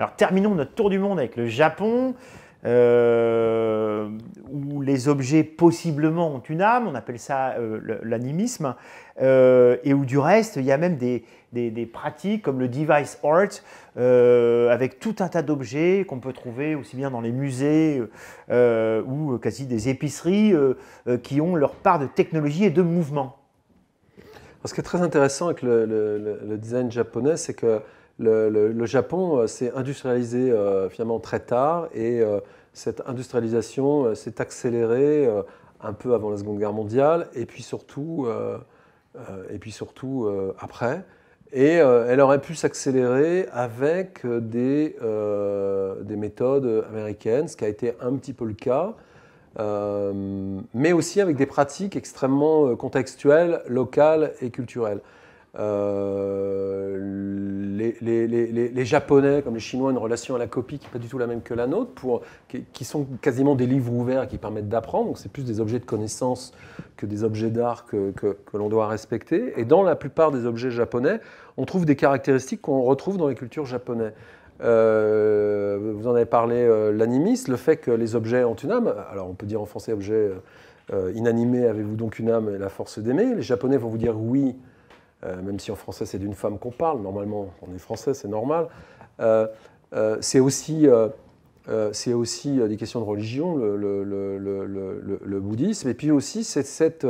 Alors terminons notre tour du monde avec le Japon, euh, où les objets possiblement ont une âme, on appelle ça euh, l'animisme, euh, et où du reste, il y a même des, des, pratiques comme le device art, avec tout un tas d'objets qu'on peut trouver aussi bien dans les musées ou quasi des épiceries qui ont leur part de technologie et de mouvement. ce qui est très intéressant avec le design japonais, c'est que le, Japon euh, s'est industrialisé euh, finalement très tard et euh, cette industrialisation s'est accélérée un peu avant la Seconde Guerre mondiale et puis surtout, et puis surtout après. Et elle aurait pu s'accélérer avec des, méthodes américaines, ce qui a été un petit peu le cas, mais aussi avec des pratiques extrêmement contextuelles, locales et culturelles. Euh, les, Japonais, comme les Chinois, ont une relation à la copie qui n'est pas du tout la même que la nôtre, pour, qui, sont quasiment des livres ouverts qui permettent d'apprendre. Donc c'est plus des objets de connaissance que des objets d'art que, l'on doit respecter. Et dans la plupart des objets japonais, on trouve des caractéristiques qu'on retrouve dans les cultures japonaises. Euh, vous en avez parlé, euh, l'animisme, le fait que les objets ont une âme. Alors on peut dire en français objet inanimé, avez-vous donc une âme et la force d'aimer Les Japonais vont vous dire oui euh, même si en français c'est d'une femme qu'on parle, normalement on est français, c'est normal. Euh, euh, c'est aussi, c'est aussi des questions de religion, le, bouddhisme, et puis aussi c'est cette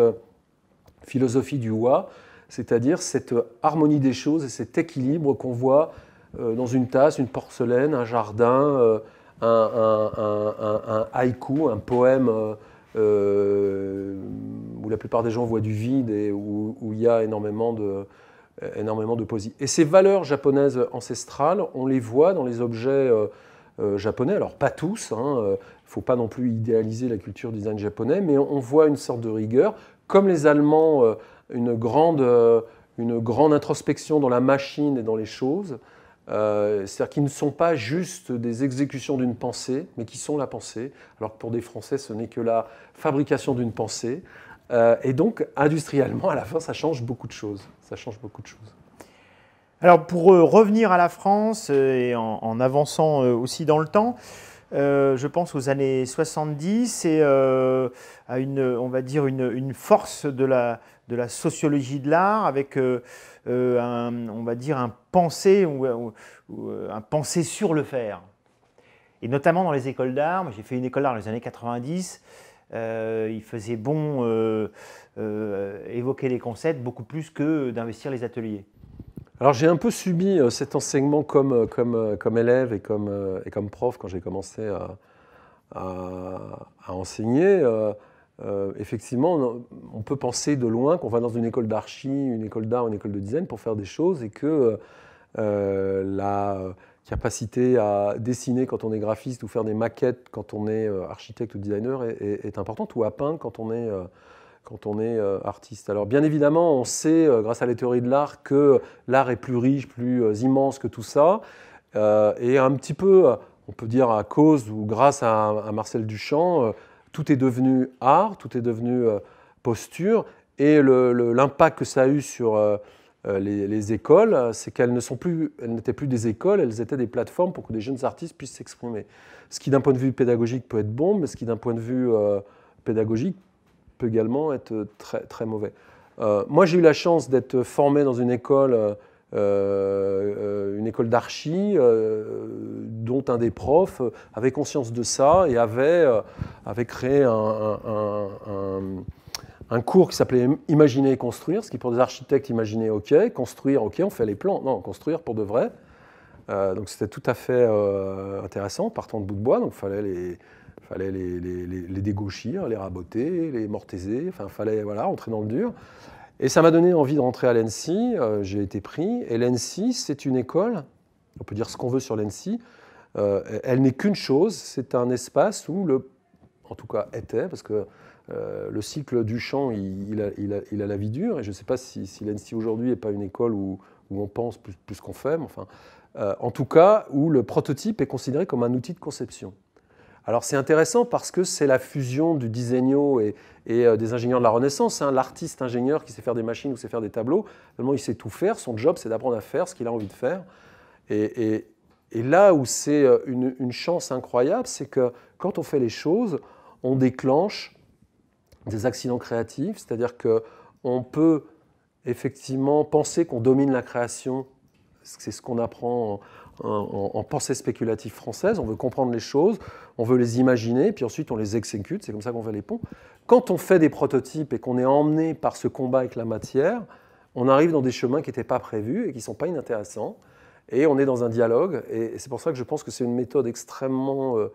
philosophie du wa, c'est-à-dire cette harmonie des choses et cet équilibre qu'on voit dans une tasse, une porcelaine, un jardin, un, un, haïku, un poème où la plupart des gens voient du vide et où, il y a énormément de, énormément de poésie. Et ces valeurs japonaises ancestrales, on les voit dans les objets euh, euh, japonais, alors pas tous, il hein, ne euh, faut pas non plus idéaliser la culture design japonais, mais on, voit une sorte de rigueur, comme les Allemands, une, grande, une grande introspection dans la machine et dans les choses, c'est-à-dire qu'ils ne sont pas juste des exécutions d'une pensée, mais qui sont la pensée, alors que pour des Français, ce n'est que la fabrication d'une pensée. Euh, et donc, industriellement, à la fin, ça change beaucoup de choses. Ça change beaucoup de choses. Alors, pour euh, revenir à la France euh, et en, avançant aussi dans le temps, je pense aux années 70 et à une, on va dire, une, force de la, de la, sociologie de l'art avec, un, on va dire, un pensée, ou, un pensée sur le faire. Et notamment dans les écoles d'art, j'ai fait une école d'art dans les années 90, euh, il faisait bon euh, euh, évoquer les concepts beaucoup plus que d'investir les ateliers. Alors j'ai un peu subi cet enseignement comme, comme, comme élève et comme, et comme prof quand j'ai commencé à, enseigner. effectivement, on peut penser de loin qu'on va dans une école d'archi, une école d'art, une école de design pour faire des choses et que euh, la euh, capacité à dessiner quand on est graphiste ou faire des maquettes quand on est euh, architecte ou designer est, importante, ou à peindre quand on est, quand on est artiste. Alors bien évidemment, on sait, grâce à les théories de l'art, que l'art est plus riche, plus immense que tout ça, et un petit peu, on peut dire à cause ou grâce à Marcel Duchamp, tout est devenu art, tout est devenu posture, et l'impact que ça a eu sur euh, les, écoles, c'est qu'elles ne sont plus, elles n'étaient plus des écoles, elles étaient des plateformes pour que des jeunes artistes puissent s'exprimer. Ce qui d'un point de vue pédagogique peut être bon, mais ce qui d'un point de vue euh, pédagogique peut également être très, très mauvais. Euh, moi, j'ai eu la chance d'être formé dans une école, une école d'archi, dont un des profs avait conscience de ça et avait, avait créé un un cours qui s'appelait Imaginer et construire, ce qui pour des architectes, imaginer, ok, construire, ok, on fait les plans. Non, construire pour de vrai. Euh, donc c'était tout à fait euh, intéressant, partant de bout de bois, donc il fallait les, fallait les, dégauchir, les raboter, les mortaiser, enfin fallait voilà, entrer dans le dur. Et ça m'a donné envie de rentrer à l'ENSI, euh, j'ai été pris, et l'ENSI c'est une école, on peut dire ce qu'on veut sur l'ENSI, elle n'est qu'une chose, c'est un espace où le en tout cas était, parce que euh, le cycle du chant, il, a, la vie dure, et je ne sais pas si, si aujourd'hui n'est pas une école où, on pense plus, qu'on fait, mais enfin, euh, en tout cas, où le prototype est considéré comme un outil de conception. Alors c'est intéressant parce que c'est la fusion du disegno et, euh, des ingénieurs de la Renaissance. Hein. L'artiste ingénieur qui sait faire des machines ou sait faire des tableaux, finalement il sait tout faire. Son job c'est d'apprendre à faire ce qu'il a envie de faire. Et, là où c'est une, chance incroyable, c'est que quand on fait les choses, on déclenche des accidents créatifs, c'est-à-dire que on peut effectivement penser qu'on domine la création, c'est ce qu'on apprend en, pensée spéculative française, on veut comprendre les choses, on veut les imaginer, puis ensuite on les exécute, c'est comme ça qu'on fait les ponts. Quand on fait des prototypes et qu'on est emmené par ce combat avec la matière, on arrive dans des chemins qui n'étaient pas prévus et qui ne sont pas inintéressants, et on est dans un dialogue, et c'est pour ça que je pense que c'est une méthode extrêmement... Euh,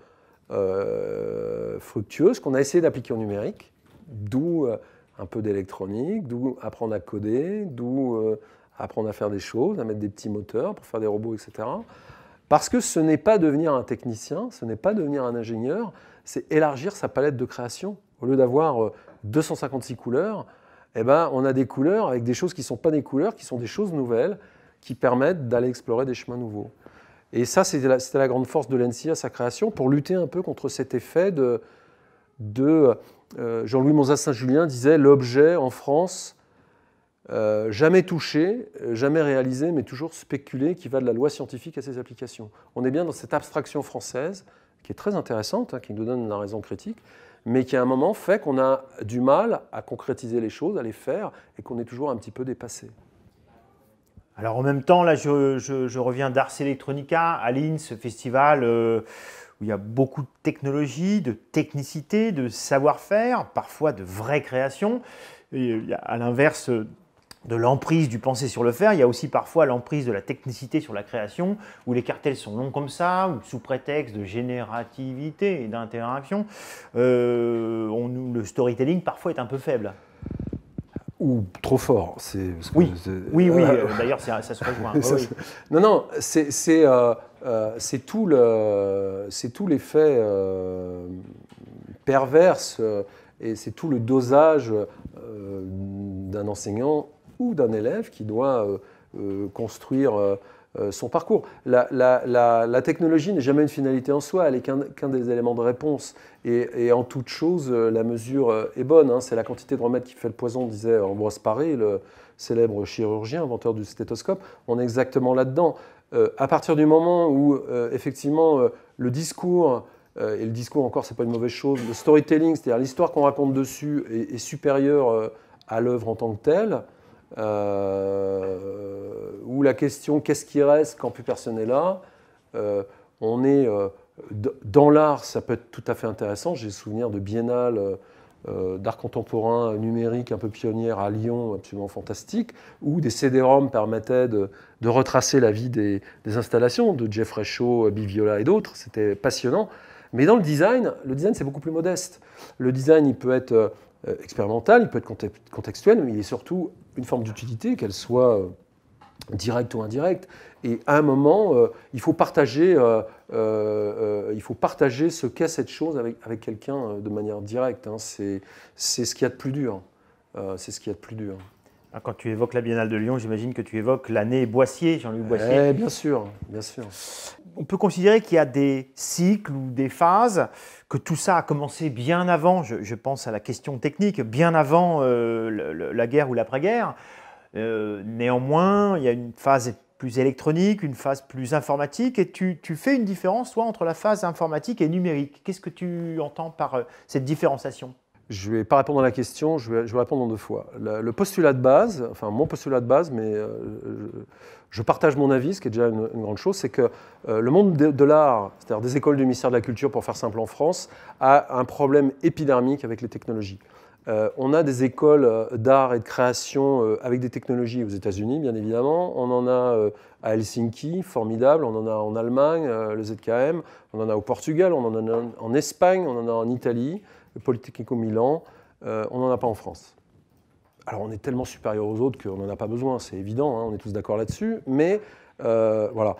euh, fructueuse qu'on a essayé d'appliquer au numérique, d'où euh, un peu d'électronique, d'où apprendre à coder, d'où euh, apprendre à faire des choses, à mettre des petits moteurs pour faire des robots, etc. Parce que ce n'est pas devenir un technicien, ce n'est pas devenir un ingénieur, c'est élargir sa palette de création. Au lieu d'avoir 256 couleurs, eh ben, on a des couleurs avec des choses qui ne sont pas des couleurs, qui sont des choses nouvelles, qui permettent d'aller explorer des chemins nouveaux. Et ça, c'était la, grande force de l'ANSI à sa création, pour lutter un peu contre cet effet de... Euh, Jean-Louis monzat Saint-Julien disait l'objet en France, euh, jamais touché, jamais réalisé, mais toujours spéculé, qui va de la loi scientifique à ses applications. On est bien dans cette abstraction française, qui est très intéressante, hein, qui nous donne la raison critique, mais qui à un moment fait qu'on a du mal à concrétiser les choses, à les faire, et qu'on est toujours un petit peu dépassé. Alors en même temps, là, je, reviens d'Ars Electronica à ce festival euh, où il y a beaucoup de technologie, de technicité, de savoir-faire, parfois de vraies créations. Euh, à l'inverse euh, de l'emprise du penser sur le faire, il y a aussi parfois l'emprise de la technicité sur la création, où les cartels sont longs comme ça, ou sous prétexte de générativité et d'interaction, le storytelling parfois est un peu faible ou trop fort. C'est, oui. oui, oui, euh, euh, d'ailleurs, ça se rejoint. Non, non, euh, c'est, tout, le, c'est tout l'effet euh, perverse et c'est tout le dosage d'un enseignant ou d'un élève qui doit construire euh, son parcours. La, technologie n'est jamais une finalité en soi, elle est qu'un des éléments de réponse. Et, en toute chose, euh, la mesure euh, est bonne. Hein. C'est la quantité de remède qui fait le poison, disait Ambroise Paré, le célèbre chirurgien, inventeur du stéthoscope. On est exactement là-dedans. à partir du moment où, effectivement, le discours, et le discours encore, n'est pas une mauvaise chose, le storytelling, c'est-à-dire l'histoire qu'on raconte dessus, est, est supérieure à l'œuvre en tant que telle, euh, où la question qu'est-ce qui reste quand plus personne n'est là, euh, on est euh, dans l'art, ça peut être tout à fait intéressant. J'ai souvenir de biennales euh, d'art contemporain numérique un peu pionnière à Lyon, absolument fantastique, où des CD-ROM permettaient de, retracer la vie des, installations de Jeffrey Shaw, Biviola et d'autres. C'était passionnant. Mais dans le design, le design c'est beaucoup plus modeste. Le design il peut être expérimental, il peut être contextuel, mais il est surtout une forme d'utilité, qu'elle soit euh, directe ou indirecte. Et à un moment, euh, il, faut partager, euh, il faut partager ce qu'est cette chose avec, quelqu'un de manière directe. Hein. C'est ce qu'il y a de plus dur. c'est ce qu'il y a de plus dur. Ah, quand tu évoques la Biennale de Lyon, j'imagine que tu évoques l'année Boissier, Jean-Louis Boissier. Eh, bien sûr, bien sûr. On peut considérer qu'il y a des cycles ou des phases, que tout ça a commencé bien avant, je, pense à la question technique, bien avant euh, la guerre ou l'après-guerre. Euh, néanmoins, il y a une phase plus électronique, une phase plus informatique, et tu, fais une différence, toi, entre la phase informatique et numérique. Qu'est-ce que tu entends par euh, cette différenciation je ne vais pas répondre à la question, je vais, répondre en deux fois. Le, postulat de base, enfin mon postulat de base, mais euh, je, partage mon avis, ce qui est déjà une, grande chose, c'est que euh, le monde de, l'art, c'est-à-dire des écoles du ministère de la Culture, pour faire simple en France, a un problème épidermique avec les technologies. Euh, on a des écoles d'art et de création avec des technologies aux États-Unis, bien évidemment. On en a à Helsinki, formidable. On en a en Allemagne, le ZKM. On en a au Portugal, on en a en Espagne, on en a en Italie le au Milan, euh, on n'en a pas en France. Alors on est tellement supérieur aux autres qu'on n'en a pas besoin, c'est évident, hein, on est tous d'accord là-dessus, mais euh, voilà.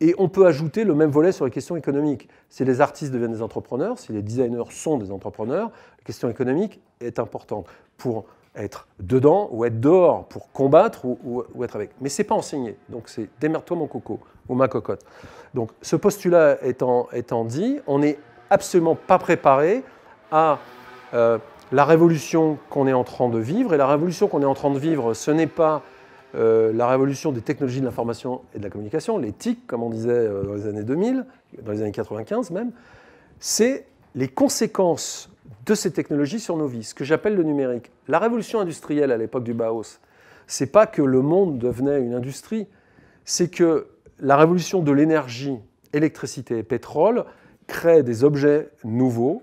Et on peut ajouter le même volet sur les questions économiques. Si les artistes deviennent des entrepreneurs, si les designers sont des entrepreneurs, la question économique est importante pour être dedans ou être dehors, pour combattre ou, être avec. Mais ce n'est pas enseigné. Donc c'est démerde-toi mon coco ou ma cocotte. Donc ce postulat étant dit, on n'est absolument pas préparé à euh, la révolution qu'on est en train de vivre. Et la révolution qu'on est en train de vivre, ce n'est pas euh, la révolution des technologies de l'information et de la communication, les TIC, comme on disait euh, dans les années 2000, dans les années 95 même, c'est les conséquences de ces technologies sur nos vies, ce que j'appelle le numérique. La révolution industrielle à l'époque du Baos, n'est pas que le monde devenait une industrie, c'est que la révolution de l'énergie, électricité et pétrole crée des objets nouveaux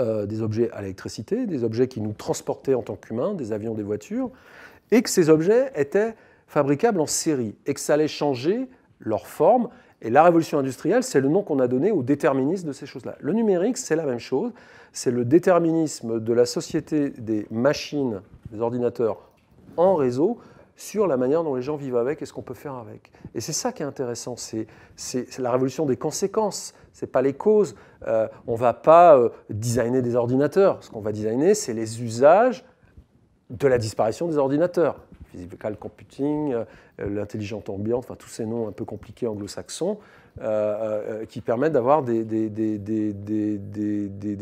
euh, des objets à l'électricité, des objets qui nous transportaient en tant qu'humains, des avions, des voitures, et que ces objets étaient fabricables en série, et que ça allait changer leur forme. Et la révolution industrielle, c'est le nom qu'on a donné au déterminisme de ces choses-là. Le numérique, c'est la même chose. C'est le déterminisme de la société des machines, des ordinateurs en réseau, sur la manière dont les gens vivent avec et ce qu'on peut faire avec. Et c'est ça qui est intéressant, c'est la révolution des conséquences, ce n'est pas les causes. Euh, on ne va pas euh, designer des ordinateurs, ce qu'on va designer, c'est les usages de la disparition des ordinateurs physical computing, euh, euh, l'intelligente ambiante, enfin tous ces noms un peu compliqués anglo-saxons, euh, qui permettent d'avoir des,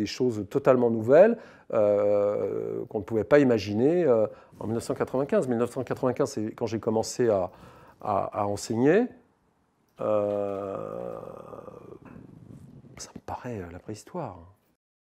choses totalement nouvelles qu'on ne pouvait pas imaginer en 1995. 1995, c'est quand j'ai commencé à, à enseigner. ça me paraît la préhistoire.